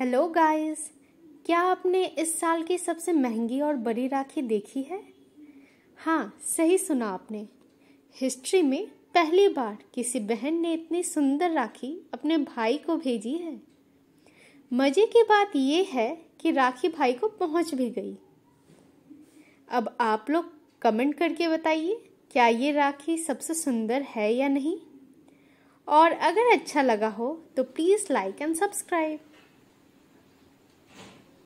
hello guys क्या आपने इस साल की सबसे महंगी और बड़ी राखी देखी है हाँ सही सुना आपने हिस्ट्री में पहली बार किसी बहन ने इतनी सुंदर राखी अपने भाई को भेजी है मज़े की बात यह है कि राखी भाई को पहुंच भी गई अब आप लोग कमेंट करके बताइए क्या ये राखी सबसे सुंदर है या नहीं और अगर अच्छा लगा हो तो प्लीज़ लाइक एंड सब्सक्राइब